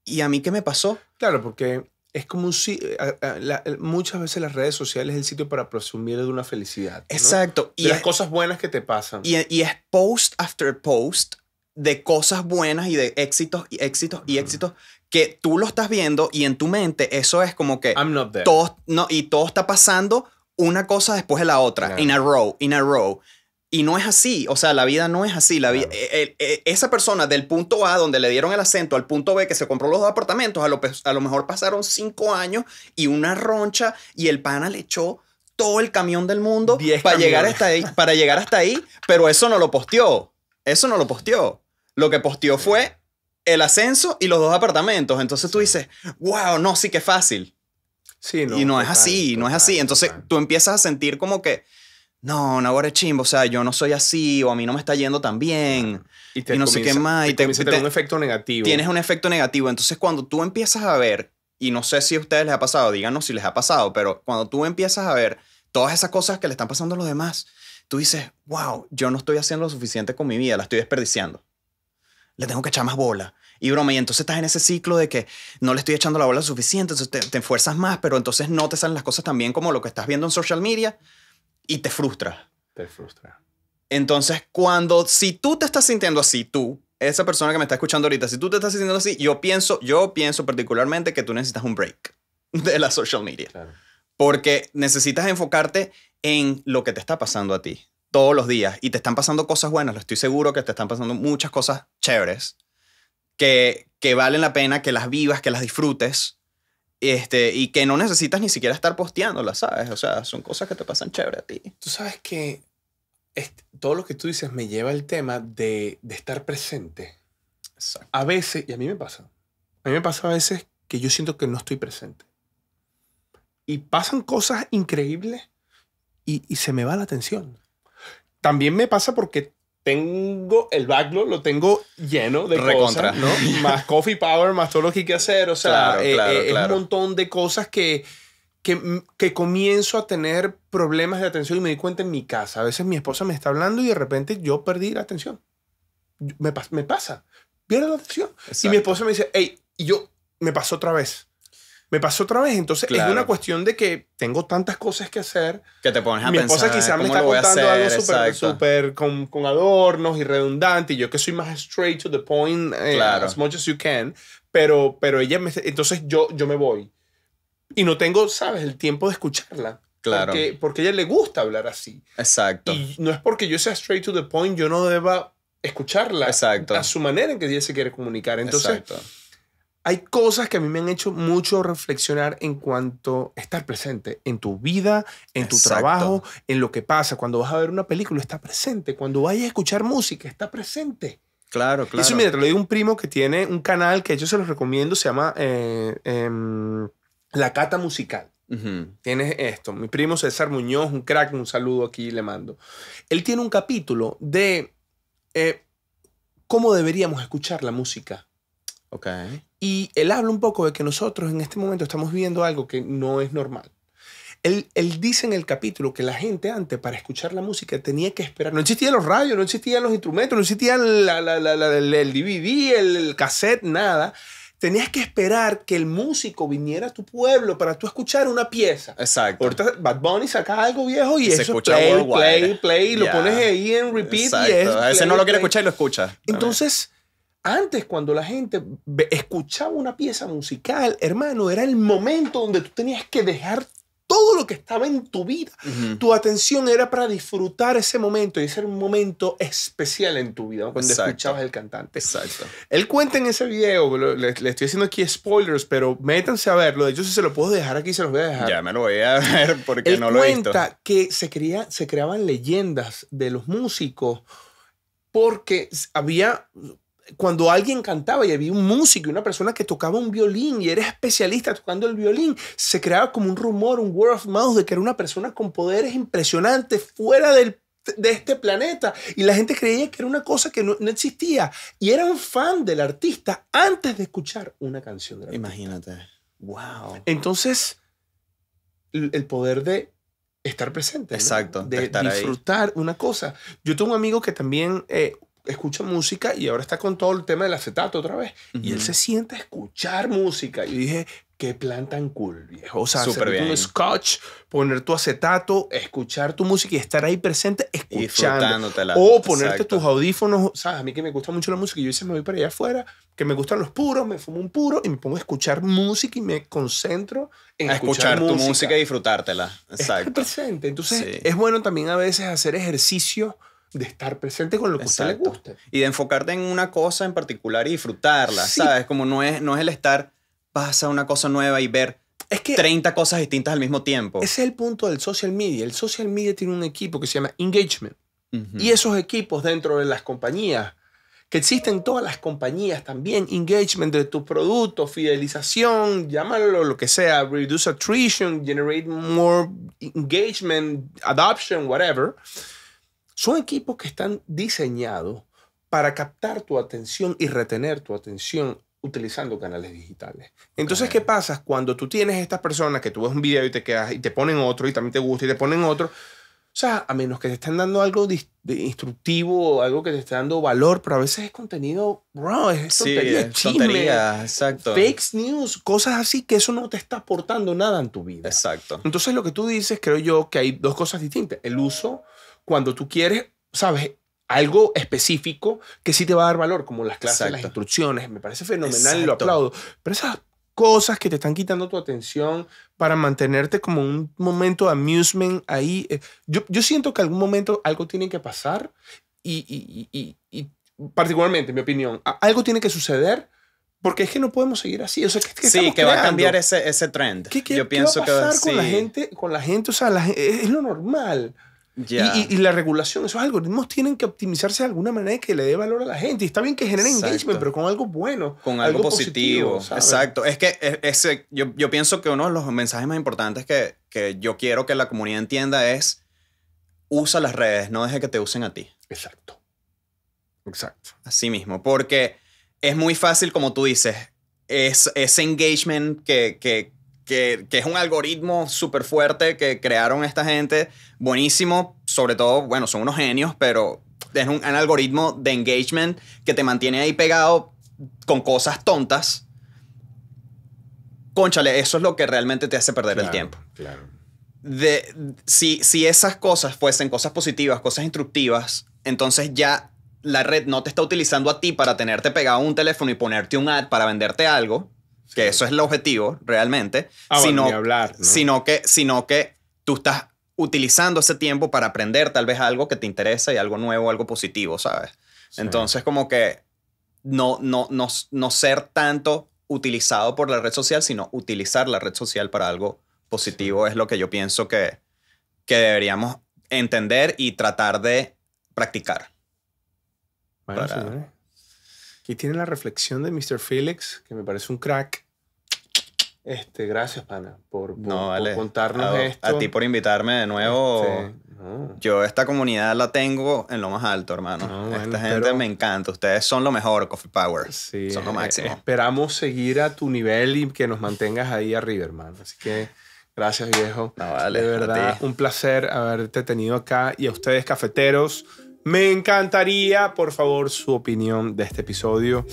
¿Y a mí qué me pasó? Claro, porque es como un eh, eh, eh, muchas veces las redes sociales es el sitio para presumir de una felicidad. Exacto. y las cosas buenas que te pasan. Y, y, es post after post de cosas buenas y de éxitos y éxitos y éxitos que tú lo estás viendo y en tu mente eso es como que I'm not there. Todo, no, y todo está pasando una cosa después de la otra, in a row, in a row. Y no es así, o sea, la vida no es así. La vida, eh, eh, eh, esa persona del punto A, donde le dieron el acento, al punto B, que se compró los dos apartamentos, a lo, mejor pasaron cinco años y una roncha y el pana le echó todo el camión del mundo para llegar, hasta ahí, para llegar hasta ahí, pero eso no lo posteó. Eso no lo posteó. Lo que posteó fue el ascenso y los dos apartamentos. Entonces tú dices, wow, no, sí que fácil. Sí, no, y no es así, no es así. Entonces tú empiezas a sentir como que, no, no ahora es chimbo, o sea, yo no soy así, o a mí no me está yendo tan bien, y, no sé qué más. y te, comienza un efecto negativo. Tienes un efecto negativo. Entonces cuando tú empiezas a ver, y no sé si a ustedes les ha pasado, díganos si les ha pasado, pero cuando tú empiezas a ver todas esas cosas que le están pasando a los demás, tú dices, wow, yo no estoy haciendo lo suficiente con mi vida, la estoy desperdiciando le tengo que echar más bola. Y broma, y entonces estás en ese ciclo de que no le estoy echando la bola suficiente, entonces te, te esfuerzas más, pero entonces no te salen las cosas tan bien como lo que estás viendo en social media y te frustra. Te frustra. Entonces, cuando, si tú te estás sintiendo así, tú, esa persona que me está escuchando ahorita, si tú te estás sintiendo así, yo pienso, yo pienso particularmente que tú necesitas un break <laughs> de la social media. Porque necesitas enfocarte en lo que te está pasando a ti todos los días y te están pasando cosas buenas, lo estoy seguro que te están pasando muchas cosas chéveres que, que valen la pena que las vivas, que las disfrutes. Este, y que no necesitas ni siquiera estar posteándolas, ¿sabes? O sea, son cosas que te pasan chévere a ti. Tú sabes que todo lo que tú dices me lleva al tema de, de estar presente. A veces, y a mí me pasa, a mí me pasa a veces que yo siento que no estoy presente. Y pasan cosas increíbles y, y se me va la atención también me pasa porque tengo el backlog, lo tengo lleno de cosas, ¿no? más Coffee Power, más todo lo que hay que hacer, o sea, eh, eh, es un montón de cosas que, que, que, comienzo a tener problemas de atención y me di cuenta en mi casa. A veces mi esposa me está hablando y de repente yo perdí la atención. Me, me pasa, pierdo la atención. Y mi esposa me dice, hey, y yo, me pasó otra vez me pasó otra vez. Entonces es una cuestión de que tengo tantas cosas que hacer. Que te pones a pensar. Mi esposa quizás me está contando algo súper con, con, adornos y redundante. Y yo que soy más straight to the point, eh, as much as you can. Pero, pero ella me. Entonces yo, yo me voy. Y no tengo, ¿sabes?, el tiempo de escucharla. Claro. Porque, porque a ella le gusta hablar así. Exacto. Y no es porque yo sea straight to the point, yo no deba escucharla Exacto. a su manera en que ella se quiere comunicar. Entonces. Exacto hay cosas que a mí me han hecho mucho reflexionar en cuanto a estar presente en tu vida, en tu trabajo, en lo que pasa. Cuando vas a ver una película, está presente. Cuando vayas a escuchar música, está presente. Claro, claro. Eso, mira, te lo digo un primo que tiene un canal que yo se los recomiendo, se llama eh, em, La Cata Musical. Tienes esto. Mi primo César Muñoz, un crack, un saludo aquí le mando. Él tiene un capítulo de eh, cómo deberíamos escuchar la música. ok. Y él habla un poco de que nosotros en este momento estamos viviendo algo que no es normal. Él, dice en el capítulo que la gente antes para escuchar la música tenía que esperar. No existían los radios, no existían los instrumentos, no existían el DVD, el, cassette, nada. Tenías que esperar que el músico viniera a tu pueblo para tú escuchar una pieza. Exacto. Ahorita Bad Bunny saca algo viejo y, eso play, play, play, lo pones ahí en repeat y es play, veces no lo quiere escuchar y lo escucha. Entonces antes, cuando la gente escuchaba una pieza musical, hermano, era el momento donde tú tenías que dejar todo lo que estaba en tu vida. Tu atención era para disfrutar ese momento y ese un momento especial en tu vida cuando escuchabas el cantante. Exacto. Él cuenta en ese video, le, estoy haciendo aquí spoilers, pero métanse a verlo. De hecho, si se lo puedo dejar aquí, se los voy a dejar. Ya me lo voy a <laughs> ver porque no lo he visto. cuenta que se creaban leyendas de los músicos porque había cuando alguien cantaba y había un músico y una persona que tocaba un violín y era especialista tocando el violín, se creaba como un rumor, un word of mouth de que era una persona con poderes impresionantes fuera de este planeta y la gente creía que era una cosa que no, existía y era un fan del artista antes de escuchar una canción Imagínate. Wow. Entonces, el poder de estar presente. Exacto. De, disfrutar una cosa. Yo tengo un amigo que también eh, escucha música y ahora está con todo el tema del acetato otra vez. Y él se siente a escuchar música. Y dije, qué plan tan cool, O sea, Super hacer un scotch, poner tu acetato, escuchar tu música y estar ahí presente escuchando. O ponerte tus audífonos. ¿Sabes? A mí que me gusta mucho la música. y Yo hice me voy para allá afuera, que me gustan los puros, me fumo un puro y me pongo a escuchar música y me concentro en escuchar, tu música. y disfrutártela. Exacto. presente. Entonces, es bueno también a veces hacer ejercicio de estar presente con lo que a usted le guste. Y de enfocarte en una cosa en particular y disfrutarla, ¿sabes? Como no es, no es el estar, pasa una cosa nueva y ver es que 30 cosas distintas al mismo tiempo. Ese es el punto del social media. El social media tiene un equipo que se llama engagement. Y esos equipos dentro de las compañías, que existen todas las compañías también, engagement de tu producto, fidelización, llámalo lo que sea, reduce attrition, generate more engagement, adoption, whatever. Son equipos que están diseñados para captar tu atención y retener tu atención utilizando canales digitales. Entonces, ¿qué pasa cuando tú tienes estas personas que tú ves un video y te quedas y te ponen otro y también te gusta y te ponen otro? O sea, a menos que te estén dando algo instructivo, algo que te esté dando valor, pero a veces es contenido, bro, es tontería, exacto. fake news, cosas así que eso no te está aportando nada en tu vida. Exacto. Entonces, lo que tú dices, creo yo que hay dos cosas distintas. El uso cuando tú quieres, ¿sabes? Algo específico que sí te va a dar valor, como las clases, las instrucciones. Me parece fenomenal y lo aplaudo. Pero esas cosas que te están quitando tu atención para mantenerte como un momento de amusement ahí. Eh, yo, yo siento que algún momento algo tiene que pasar y, y, y, y particularmente, en mi opinión, algo tiene que suceder porque es que no podemos seguir así. O sea, sí, que va a cambiar ese, ese trend. ¿Qué, Yo pienso va a pasar que, con la gente? Con la gente, o sea, es lo normal. Y, la regulación, esos algoritmos tienen que optimizarse de alguna manera y que le dé valor a la gente. está bien que generen engagement, pero con algo bueno. Con algo, positivo. Exacto. Es que e, ese, yo, pienso que uno de los mensajes más importantes que, yo quiero que la comunidad entienda es usa las redes, no deje que te usen a ti. Exacto. Exacto. Así mismo, porque es muy fácil, como tú dices, ese engagement que, que, que, es un algoritmo súper fuerte que crearon esta gente, buenísimo, sobre todo, bueno, son unos genios, pero es un, algoritmo de engagement que te mantiene ahí pegado con cosas tontas. Conchale, eso es lo que realmente te hace perder el tiempo. Claro. De, si, si esas cosas fuesen cosas positivas, cosas instructivas, entonces ya la red no te está utilizando a ti para tenerte pegado un teléfono y ponerte un ad para venderte algo, que eso es el objetivo realmente, ah, sino, sino, que, sino que tú estás utilizando ese tiempo para aprender tal vez algo que te interesa y algo nuevo, algo positivo, ¿sabes? Entonces como que no, no, no, ser tanto utilizado por la red social, sino utilizar la red social para algo positivo es lo que yo pienso que, que deberíamos entender y tratar de practicar. Bueno, ¿eh? Y tiene la reflexión de Mr. Felix, que me parece un crack. Este, gracias, pana, por, contarnos a, esto. A ti por invitarme de nuevo. Este, Yo esta comunidad la tengo en lo más alto, hermano. Ah, esta gente me encanta. Ustedes son lo mejor, Coffee Power. son lo eh, máximo. esperamos seguir a tu nivel y que nos mantengas ahí arriba, hermano. Así que gracias, viejo. Vale, de verdad, un placer haberte tenido acá y a ustedes, cafeteros. Me encantaría, por favor, su opinión de este episodio.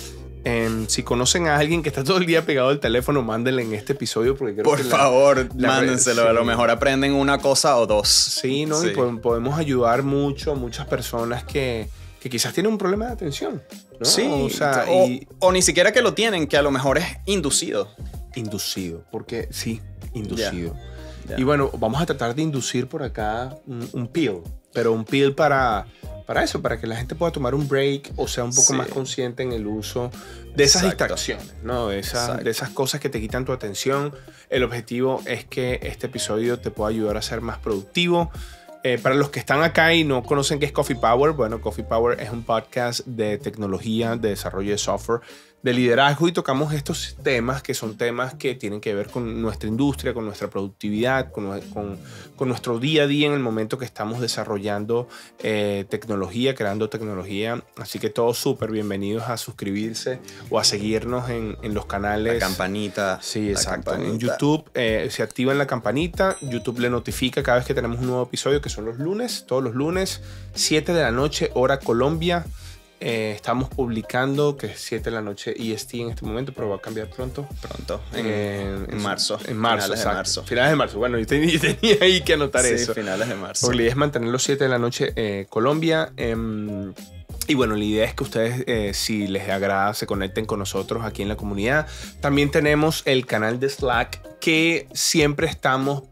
Em, si conocen a alguien que está todo el día pegado al teléfono, mándenle en este episodio porque Por favor, mándenselo. A lo mejor aprenden una cosa o dos. Sí, ¿no? Y podemos ayudar mucho a muchas personas que, quizás tienen un problema de atención. Sí, o, ni siquiera que lo tienen, que a lo mejor es inducido. Inducido, porque sí, inducido. Y bueno, vamos a tratar de inducir por acá un, pill. pero un pill para para eso, para que la gente pueda tomar un break o sea un poco más consciente en el uso de esas distracciones, ¿no? De esas, cosas que te quitan tu atención. El objetivo es que este episodio te pueda ayudar a ser más productivo. Eh, para los que están acá y no conocen qué es Coffee Power, bueno, Coffee Power es un podcast de tecnología, de desarrollo de software de liderazgo y tocamos estos temas que son temas que tienen que ver con nuestra industria, con nuestra productividad, con, con, nuestro día a día en el momento que estamos desarrollando eh, tecnología, creando tecnología. Así que todos súper bienvenidos a suscribirse o a seguirnos en, en los canales. La campanita. Sí, exacto. En YouTube eh, se en la campanita, YouTube le notifica cada vez que tenemos un nuevo episodio, que son los lunes, todos los lunes, 7 de la noche, hora Colombia. Eh, estamos publicando que es 7 de la noche EST en este momento, pero va a cambiar pronto. Pronto, en, eh, marzo. En marzo, finales de marzo. Bueno, yo tenía, <laughs> ahí que anotar eso. finales de marzo. La idea es mantener los 7 de la noche eh, Colombia. Em, y bueno, la idea es que ustedes, si les agrada, se conecten con nosotros aquí en la comunidad. También tenemos el canal de Slack que siempre estamos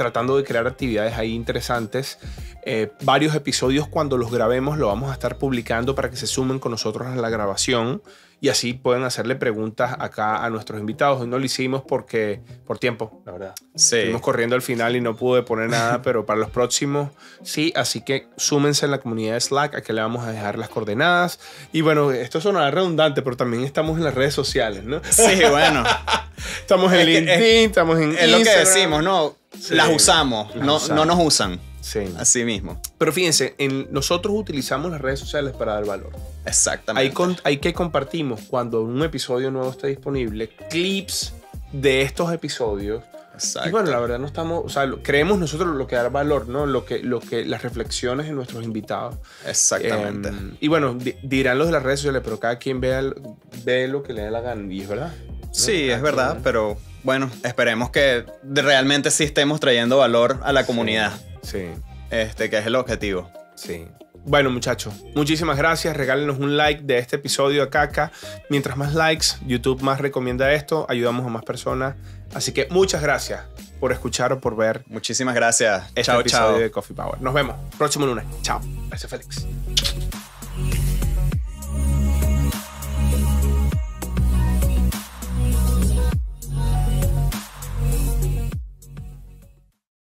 tratando de crear actividades ahí interesantes. Eh, varios episodios cuando los grabemos lo vamos a estar publicando para que se sumen con nosotros a la grabación y así pueden hacerle preguntas acá a nuestros invitados. no lo hicimos porque por tiempo, la verdad. Sí. Estuvimos corriendo al final y no pude poner <laughs> nada, pero para los próximos sí, así que súmense en la comunidad de Slack, aquí que le vamos a dejar las coordenadas. Y bueno, esto sonará redundante, pero también estamos en las redes sociales, ¿no? Sí, bueno. <laughs> estamos en LinkedIn, estamos en es lo que decimos, ¿no? las usamos, no, no nos usan. Sí. Así mismo. Pero fíjense, en, nosotros utilizamos las redes sociales para dar valor. Exactamente. Hay, que compartimos cuando un episodio nuevo está disponible, clips de estos episodios. Exacto. Y bueno, la verdad no estamos, o sea, creemos nosotros lo que dar valor, ¿no? Lo que, lo que, las reflexiones de nuestros invitados. Exactamente. Em, y bueno, dirán los de las redes sociales, pero cada quien ve, lo que le da la gana, es verdad. Sí, es verdad, pero bueno, esperemos que realmente sí estemos trayendo valor a la comunidad. Sí. Este, que es el objetivo. Sí. Bueno, muchachos, muchísimas gracias. Regálenos un like de este episodio a Caca. Mientras más likes, YouTube más recomienda esto. Ayudamos a más personas. Así que muchas gracias por escuchar o por ver. Muchísimas gracias. Este chao, episodio chao. de Coffee Power. Nos vemos próximo lunes. Chao. Gracias, Félix.